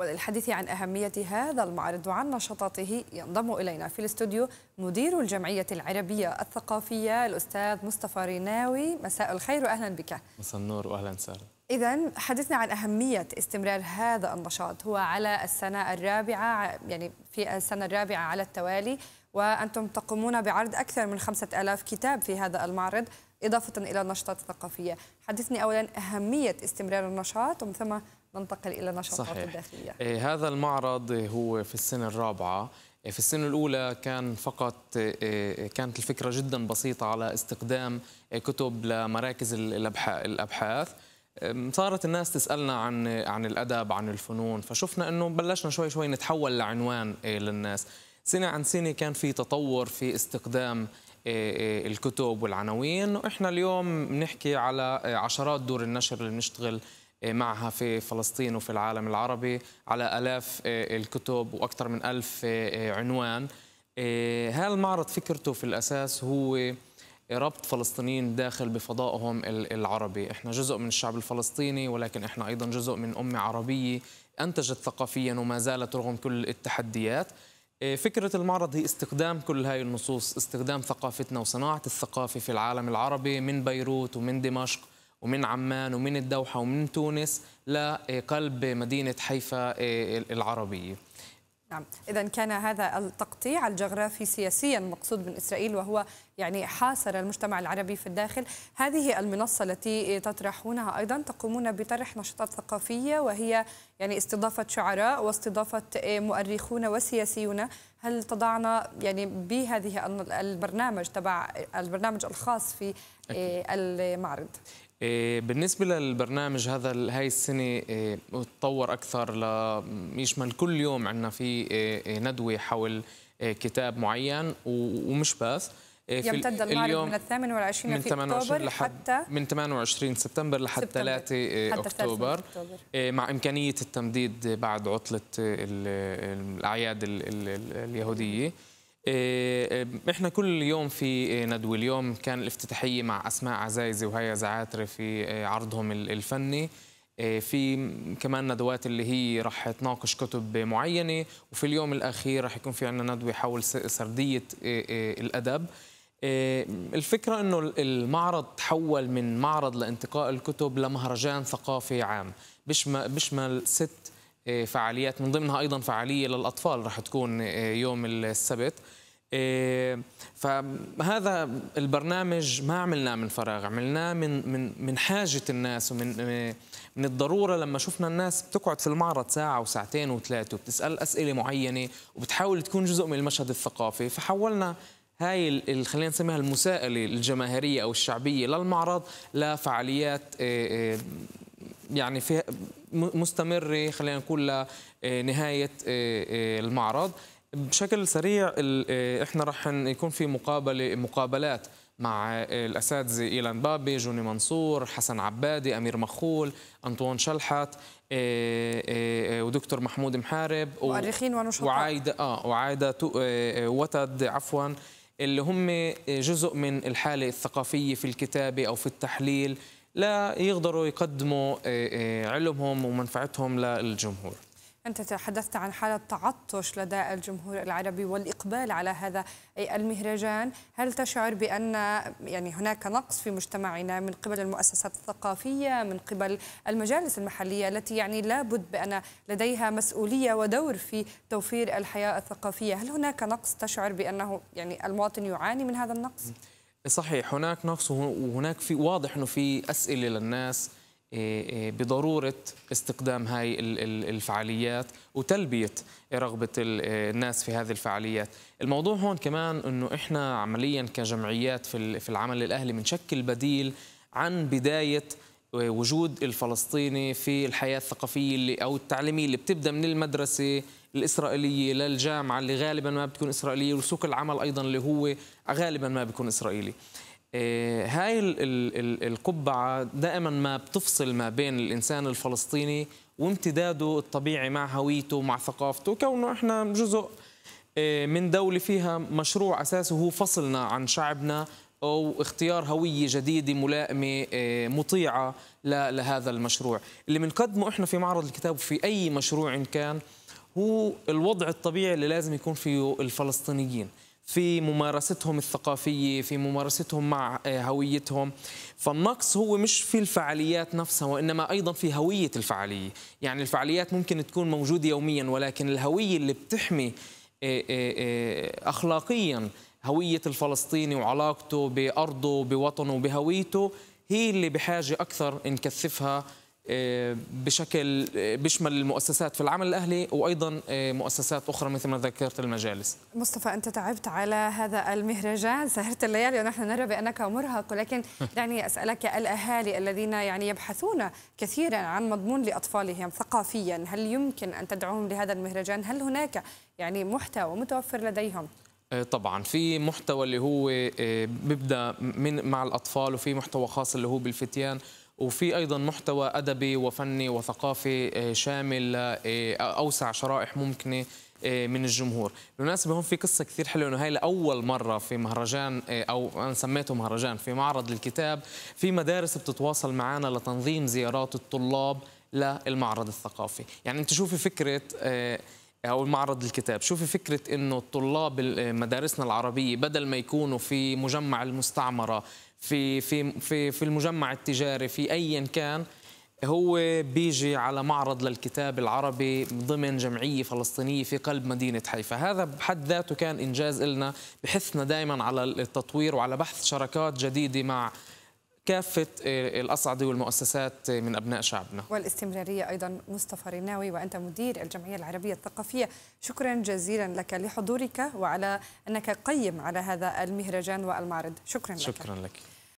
وللحديث عن أهمية هذا المعرض وعن نشاطاته ينضم إلينا في الاستوديو مدير الجمعية العربية الثقافية الأستاذ مصطفى ريناوي مساء الخير وأهلا بك مساء النور وأهلا وسهلا إذا حدثنا عن أهمية استمرار هذا النشاط هو على السنة الرابعة يعني في السنة الرابعة على التوالي وأنتم تقومون بعرض أكثر من 5000 كتاب في هذا المعرض إضافة إلى النشاطات الثقافية حدثني أولا أهمية استمرار النشاط ومن ثم ننتقل إلى النشاطات صحيح. الداخلية إيه هذا المعرض هو في السنة الرابعة إيه، في السنة الأولى كان فقط إيه، كانت الفكرة جدا بسيطة على استقدام إيه، كتب لمراكز الأبحاث صارت الناس تسالنا عن عن الادب عن الفنون فشفنا انه بلشنا شوي شوي نتحول لعنوان للناس سنة عن سنة كان في تطور في استقدام آه، آه، الكتب والعناوين وإحنا اليوم بنحكي على آه، عشرات دور النشر اللي بنشتغل معها في فلسطين وفي العالم العربي على ألاف الكتب وأكثر من ألف عنوان هذا المعرض فكرته في الأساس هو ربط فلسطينيين داخل بفضائهم العربي احنا جزء من الشعب الفلسطيني ولكن احنا ايضا جزء من امه عربيه انتجت ثقافيا وما زالت رغم كل التحديات إيه، فكرة المعرض هي استخدام كل هاي النصوص استخدام ثقافتنا وصناعة الثقافة في العالم العربي من بيروت ومن دمشق ومن عمان ومن الدوحة ومن تونس لقلب مدينة حيفا إيه، العربية نعم إذا كان هذا التقطيع الجغرافي سياسيا مقصود من إسرائيل وهو يعني حاصر المجتمع العربي في الداخل هذه المنصة التي تطرحونها أيضا تقومون بطرح نشاطات ثقافية وهي يعني استضافة شعراء واستضافة مؤرخون وسياسيون هل تضعنا يعني بهذه البرنامج تبع البرنامج الخاص في المعرض إيه، بالنسبه للبرنامج هذا هاي السنه إيه، تطور اكثر ليشمل كل يوم عندنا في إيه، ندوه حول كتاب معين ومش بس يمتد المعرض من الثامن والعشرين من في اكتوبر لحد حتى من 28 سبتمبر لحد 3 اكتوبر مع امكانيه التمديد بعد عطله الاعياد اليهوديه آه، آه، احنا كل يوم في آه، ندوه اليوم كان الافتتاحيه مع اسماء عزايزي وهيا زعاتري في عرضهم الفني في كمان ندوات اللي هي راح تناقش كتب معينه وفي اليوم الاخير راح يكون في عندنا ندوه حول سرديه الادب الفكره انه المعرض تحول من معرض لانتقاء الكتب لمهرجان ثقافي عام بيشمل ست آه، فعاليات من ضمنها ايضا فعاليه للاطفال رح تكون آه، يوم السبت آه، فهذا البرنامج ما عملناه من فراغ عملناه من من من حاجه الناس ومن من الضروره لما شفنا الناس بتقعد في المعرض ساعه وساعتين وثلاثه وبتسال اسئله معينه وبتحاول تكون جزء من المشهد الثقافي فحولنا هاي خلينا نسميها المساءله الجماهيريه او الشعبيه للمعرض لفعاليات يعني في مستمره خلينا نقول لنهايه آه، آه، آه، المعرض بشكل سريع احنا راح يكون في مقابله مقابلات مع الاساتذه ايلان بابي، جوني منصور، حسن عبادي، امير مخول، انطوان شلحت ودكتور محمود محارب مؤرخين ونشطاء وعايده اه وعايده وتد عفوا اللي هم جزء من الحاله الثقافيه في الكتابه او في التحليل لا يقدروا يقدموا آه، آه، علمهم ومنفعتهم للجمهور أنت تحدثت عن حالة تعطش لدى الجمهور العربي والإقبال على هذا المهرجان هل تشعر بأن يعني هناك نقص في مجتمعنا من قبل المؤسسات الثقافية من قبل المجالس المحلية التي يعني لابد بأن لديها مسؤولية ودور في توفير الحياة الثقافية هل هناك نقص تشعر بأنه يعني المواطن يعاني من هذا النقص؟ صحيح هناك نقص وهناك في واضح انه في اسئله للناس إيه، إيه، بضرورة استقدام هاي الفعاليات وتلبية رغبة إيه، الناس في هذه الفعاليات الموضوع هون كمان أنه إحنا عمليا كجمعيات في العمل الأهلي بنشكل بديل عن بداية وجود الفلسطيني في الحياه الثقافيه اللي او التعليميه اللي بتبدا من المدرسه الاسرائيليه للجامعه اللي غالبا ما بتكون اسرائيليه وسوق العمل ايضا اللي هو غالبا ما بيكون اسرائيلي. إيه، هاي القبعه دائما ما بتفصل ما بين الانسان الفلسطيني وامتداده الطبيعي مع هويته ومع ثقافته كونه احنا جزء إيه، من دولة فيها مشروع أساسه هو فصلنا عن شعبنا أو اختيار هوية جديدة ملائمة آه، مطيعة لهذا المشروع اللي بنقدمه إحنا في معرض الكتاب وفي أي مشروع إن كان هو الوضع الطبيعي اللي لازم يكون فيه الفلسطينيين في ممارستهم الثقافية في ممارستهم مع آه، هويتهم فالنقص هو مش في الفعاليات نفسها وإنما أيضا في هوية الفعالية يعني الفعاليات ممكن تكون موجودة يوميا ولكن الهوية اللي بتحمي آه، أخلاقيا هوية الفلسطيني وعلاقته بأرضه بوطنه بهويته هي اللي بحاجة أكثر نكثفها آه، بشكل آه، بيشمل المؤسسات في العمل الأهلي وأيضا آه، مؤسسات أخرى مثل ما ذكرت المجالس مصطفى أنت تعبت على هذا المهرجان سهرت الليالي ونحن نرى بأنك مرهق ولكن دعني أسألك الأهالي الذين يعني يبحثون كثيرا عن مضمون لأطفالهم ثقافيا هل يمكن أن تدعوهم لهذا المهرجان هل هناك يعني محتوى متوفر لديهم آه، طبعا في محتوى اللي هو آه، بيبدا من مع الاطفال وفي محتوى خاص اللي هو بالفتيان وفي ايضا محتوى ادبي وفني وثقافي آه، شامل اوسع شرائح ممكنه من الجمهور بالمناسبة هون في قصة كثير حلوة أنه هاي لأول مرة في مهرجان أو أنا سميته مهرجان في معرض للكتاب في مدارس بتتواصل معنا لتنظيم زيارات الطلاب للمعرض الثقافي يعني أنت شوفي فكرة او معرض الكتاب شوفي فكره انه الطلاب مدارسنا العربيه بدل ما يكونوا في مجمع المستعمره في في في في المجمع التجاري في ايا كان هو بيجي على معرض للكتاب العربي ضمن جمعية فلسطينية في قلب مدينة حيفا هذا بحد ذاته كان إنجاز إلنا بحثنا دائما على التطوير وعلى بحث شراكات جديدة مع كافة آه، الأصعدة والمؤسسات من أبناء شعبنا والاستمرارية أيضا مصطفى رناوي وأنت مدير الجمعية العربية الثقافية شكرا جزيلا لك لحضورك وعلى أنك قيم على هذا المهرجان والمعرض شكرا, شكرا لك شكرا لك